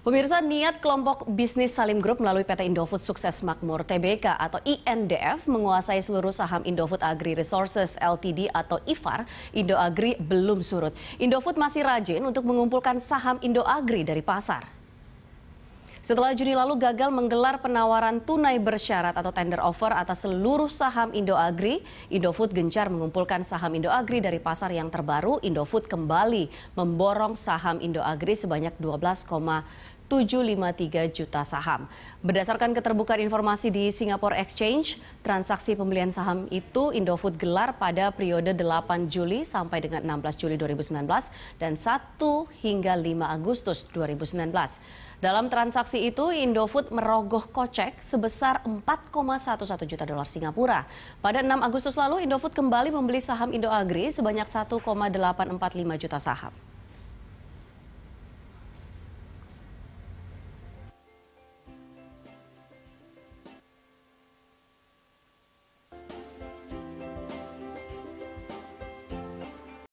Pemirsa, niat kelompok bisnis Salim Group melalui PT Indofood Sukses Makmur TBK atau INDF menguasai seluruh saham Indofood Agri Resources LTD atau IFAR, Indo Agri belum surut. Indofood masih rajin untuk mengumpulkan saham Indo Agri dari pasar setelah Juni lalu gagal menggelar penawaran tunai bersyarat atau tender offer atas seluruh saham Indo Agri, Indofood gencar mengumpulkan saham Indo Agri dari pasar yang terbaru. Indofood kembali memborong saham Indo Agri sebanyak 753 juta saham. Berdasarkan keterbukaan informasi di Singapore Exchange, transaksi pembelian saham itu Indofood gelar pada periode 8 Juli sampai dengan 16 Juli 2019 dan 1 hingga 5 Agustus 2019. Dalam transaksi itu, Indofood merogoh kocek sebesar 4,11 juta dolar Singapura. Pada 6 Agustus lalu, Indofood kembali membeli saham Indoagri sebanyak 1,845 juta saham.